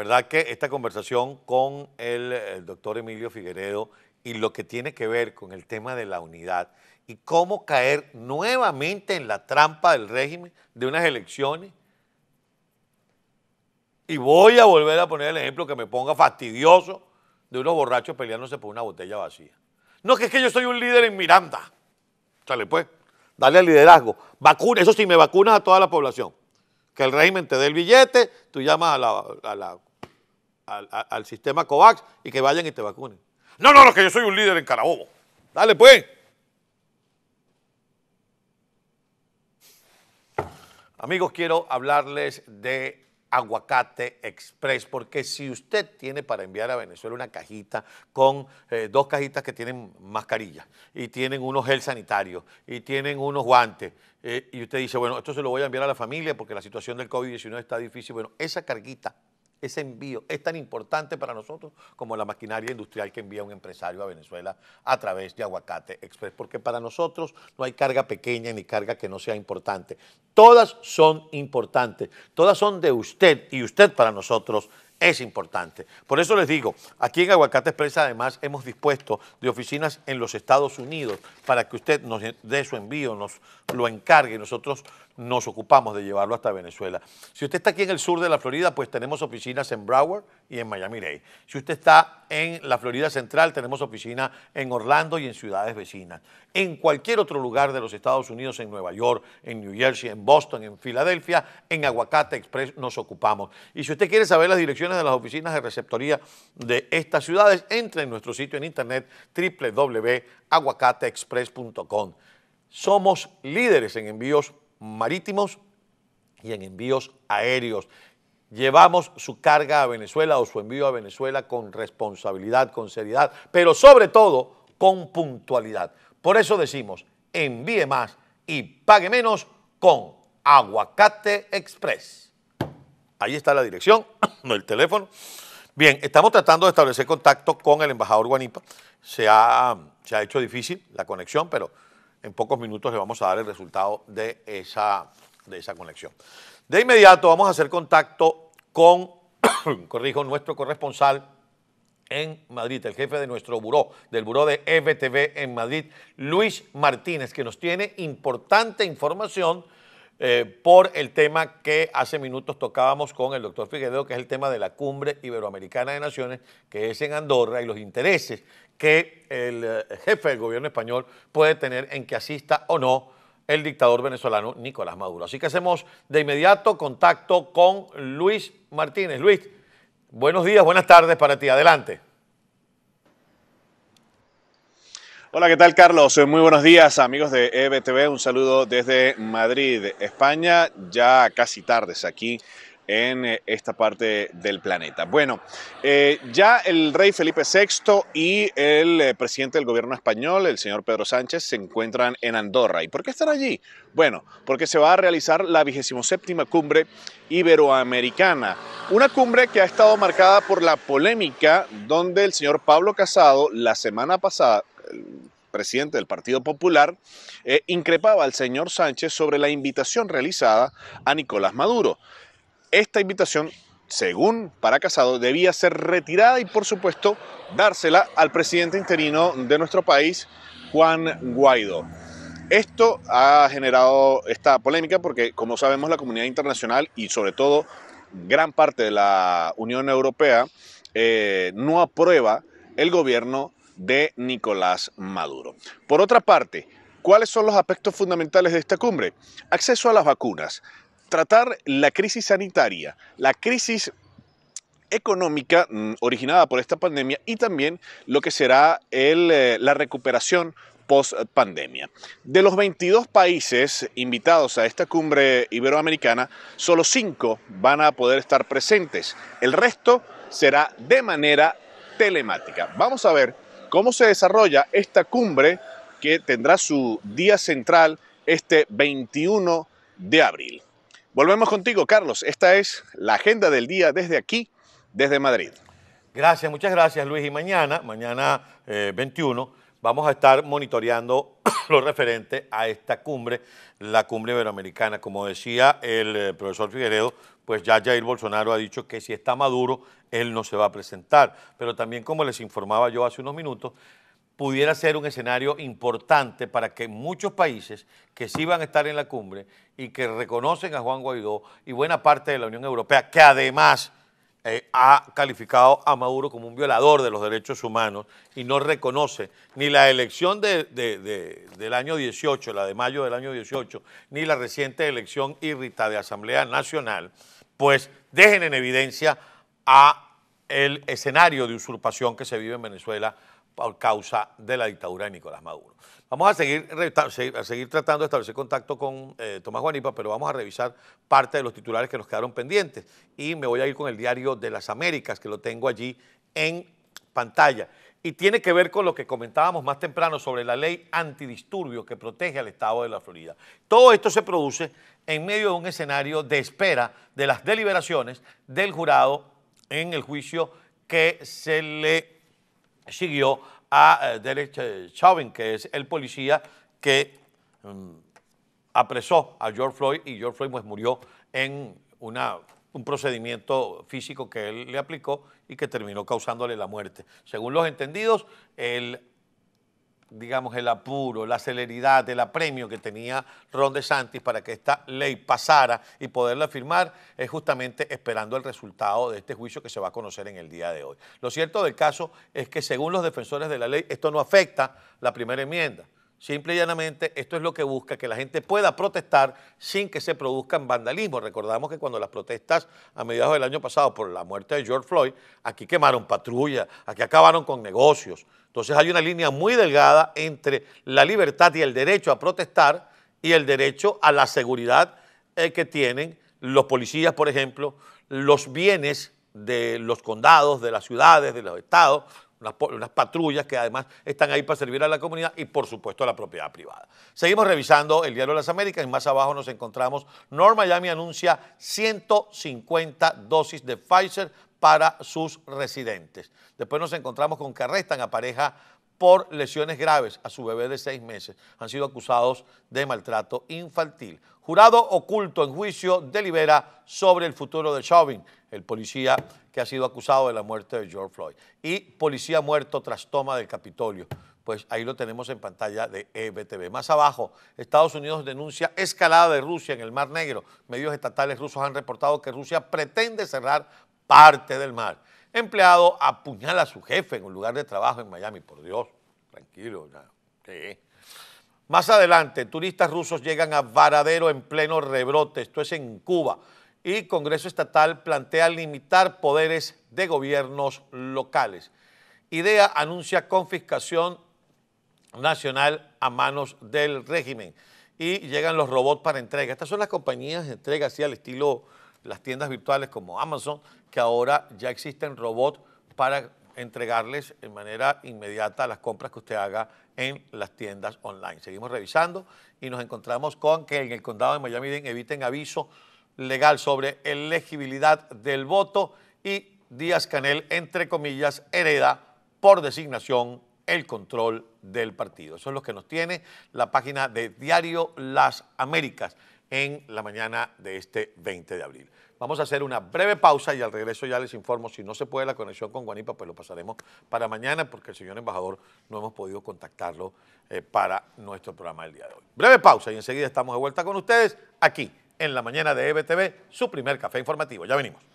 verdad que esta conversación con el, doctor Emilio Figueredo y lo que tiene que ver con el tema de la unidad y cómo caer nuevamente en la trampa del régimen de unas elecciones. Y voy a volver a poner el ejemplo que me ponga fastidioso de unos borrachos peleándose por una botella vacía. No, que es que yo soy un líder en Miranda. Dale pues, dale al liderazgo. Vacuna, eso sí, me vacunas a toda la población que el régimen te dé el billete, tú llamas a la, a la al, sistema COVAX y que vayan y te vacunen. No, no, no, que yo soy un líder en Carabobo. Dale pues. Amigos, quiero hablarles de Aguacate Express, porque si usted tiene para enviar a Venezuela una cajita con eh, dos cajitas que tienen mascarilla y tienen unos gel sanitarios y tienen unos guantes eh, y usted dice, bueno, esto se lo voy a enviar a la familia porque la situación del COVID-19 está difícil, bueno, esa carguita ese envío es tan importante para nosotros como la maquinaria industrial que envía un empresario a Venezuela a través de Aguacate Express, porque para nosotros no hay carga pequeña ni carga que no sea importante. Todas son importantes, todas son de usted y usted para nosotros es importante. Por eso les digo, aquí en Aguacate Expresa además hemos dispuesto de oficinas en los Estados Unidos para que usted nos dé su envío, nos lo encargue y nosotros nos ocupamos de llevarlo hasta Venezuela. Si usted está aquí en el sur de la Florida, pues tenemos oficinas en Broward, y en Miami-Dade. Si usted está en la Florida Central, tenemos oficina en Orlando y en ciudades vecinas. En cualquier otro lugar de los Estados Unidos, en Nueva York, en New Jersey, en Boston, en Filadelfia, en Aguacate Express nos ocupamos. Y si usted quiere saber las direcciones de las oficinas de receptoría de estas ciudades, entre en nuestro sitio en internet www.aguacateexpress.com. Somos líderes en envíos marítimos y en envíos aéreos. Llevamos su carga a Venezuela o su envío a Venezuela con responsabilidad, con seriedad, pero sobre todo con puntualidad. Por eso decimos, envíe más y pague menos con Aguacate Express. Ahí está la dirección, no el teléfono. Bien, estamos tratando de establecer contacto con el embajador Guanipa. Se ha, se ha hecho difícil la conexión, pero en pocos minutos le vamos a dar el resultado de esa de esa conexión. De inmediato vamos a hacer contacto con, corrijo, nuestro corresponsal en Madrid, el jefe de nuestro buró, del buró de FTV en Madrid, Luis Martínez, que nos tiene importante información eh, por el tema que hace minutos tocábamos con el doctor Figueredo, que es el tema de la cumbre iberoamericana de naciones, que es en Andorra, y los intereses que el eh, jefe del gobierno español puede tener en que asista o no el dictador venezolano Nicolás Maduro. Así que hacemos de inmediato contacto con Luis Martínez. Luis, buenos días, buenas tardes para ti. Adelante. Hola, ¿qué tal Carlos? Eh, muy buenos días amigos de EBTV. Un saludo desde Madrid, España. Ya casi tardes aquí en eh, esta parte del planeta. Bueno, eh, ya el rey Felipe VI y el eh, presidente del gobierno español, el señor Pedro Sánchez, se encuentran en Andorra. ¿Y por qué están allí? Bueno, porque se va a realizar la 27 cumbre iberoamericana. Una cumbre que ha estado marcada por la polémica donde el señor Pablo Casado la semana pasada, presidente del Partido Popular, increpaba al señor Sánchez sobre la invitación realizada a Nicolás Maduro esta invitación, según para Casado, debía ser retirada y, por supuesto, dársela al presidente interino de nuestro país, Juan Guaidó. Esto ha generado esta polémica porque, como sabemos, la comunidad internacional y sobre todo gran parte de la Unión Europea eh, no aprueba el gobierno de Nicolás Maduro. Por otra parte, ¿cuáles son los aspectos fundamentales de esta cumbre? Acceso a las vacunas tratar la crisis sanitaria, la crisis económica mm, originada por esta pandemia y también lo que será eh, la recuperación post pandemia. De los 22 países invitados a esta cumbre iberoamericana, solo 5 van a poder estar presentes. El resto será de manera telemática. Vamos a ver cómo se desarrolla esta cumbre que tendrá su día central este 21 de abril. Volvemos contigo, Carlos. Esta es la agenda del día desde aquí, desde Madrid. Gracias, muchas gracias, Luis. Y mañana, mañana 21, eh, vamos a estar monitoreando lo referente a esta cumbre, la cumbre iberoamericana. Como decía el eh, profesor Figueredo, pues ya Jair Bolsonaro ha dicho que si está Maduro, él no se va a presentar. Pero también, como les informaba yo hace unos minutos, pudiera ser un escenario importante para que muchos países que sí van a estar en la cumbre y que reconocen a Juan Guaidó y buena parte de la Unión Europea, que además eh, ha calificado a Maduro como un violador de los derechos humanos y no reconoce ni la elección del año 18, la de mayo del año 18, ni la reciente elección irrita de Asamblea Nacional, pues dejen en evidencia a el escenario de usurpación que se vive en Venezuela por causa de la dictadura de Nicolás Maduro. Vamos a seguir, seguir tratando de establecer contacto con eh, Tomás Guanipa, pero vamos a revisar parte de los titulares que nos quedaron pendientes. Y me voy a ir con el diario de las Américas, que lo tengo allí en pantalla. Y tiene que ver con lo que comentábamos más temprano sobre la ley antidisturbio que protege al Estado de la Florida. Todo esto se produce en medio de un escenario de espera de las deliberaciones del jurado en el juicio que se le siguió a eh, Derek eh, Chauvin, que es el policía que mm, apresó a George Floyd y George Floyd pues, murió en una, un procedimiento físico que él le aplicó y que terminó causándole la muerte. Según los entendidos, el digamos, el apuro, la celeridad, el apremio que tenía Ron DeSantis para que esta ley pasara y poderla firmar, es justamente esperando el resultado de este juicio que se va a conocer en el día de hoy. Lo cierto del caso es que según los defensores de la ley, esto no afecta la primera enmienda. Simple y llanamente, esto es lo que busca, que la gente pueda protestar sin que se produzcan vandalismos. Recordamos que cuando las protestas a mediados del año pasado por la muerte de George Floyd, aquí quemaron patrullas, aquí acabaron con negocios. Entonces hay una línea muy delgada entre la libertad y el derecho a protestar y el derecho a la seguridad eh, que tienen los policías, por ejemplo, los bienes de los condados, de las ciudades, de los estados, unas, patrullas que además están ahí para servir a la comunidad y por supuesto a la propiedad privada. Seguimos revisando el Diario de las Américas y más abajo nos encontramos, North Miami anuncia 150 dosis de Pfizer para sus residentes. Después nos encontramos con que arrestan a pareja por lesiones graves a su bebé de seis meses. Han sido acusados de maltrato infantil. Jurado oculto en juicio delibera sobre el futuro de Chauvin, el policía que ha sido acusado de la muerte de George Floyd. Y policía muerto tras toma del Capitolio. Pues ahí lo tenemos en pantalla de EBTV. Más abajo, Estados Unidos denuncia escalada de Rusia en el Mar Negro. Medios estatales rusos han reportado que Rusia pretende cerrar parte del mar. Empleado apuñala a su jefe en un lugar de trabajo en Miami, por Dios, tranquilo. Ya. Más adelante, turistas rusos llegan a Varadero en pleno rebrote, esto es en Cuba, y Congreso Estatal plantea limitar poderes de gobiernos locales. IDEA anuncia confiscación nacional a manos del régimen y llegan los robots para entrega. Estas son las compañías de entrega así al estilo las tiendas virtuales como Amazon, que ahora ya existen robots para entregarles de manera inmediata las compras que usted haga en las tiendas online. Seguimos revisando y nos encontramos con que en el condado de Miami eviten aviso legal sobre elegibilidad del voto y Díaz Canel, entre comillas, hereda por designación el control del partido. Eso es lo que nos tiene la página de Diario Las Américas en la mañana de este 20 de abril. Vamos a hacer una breve pausa y al regreso ya les informo, si no se puede la conexión con Guanipa, pues lo pasaremos para mañana porque el señor embajador no hemos podido contactarlo eh, para nuestro programa del día de hoy. Breve pausa y enseguida estamos de vuelta con ustedes aquí en la mañana de EBTV, su primer café informativo. Ya venimos.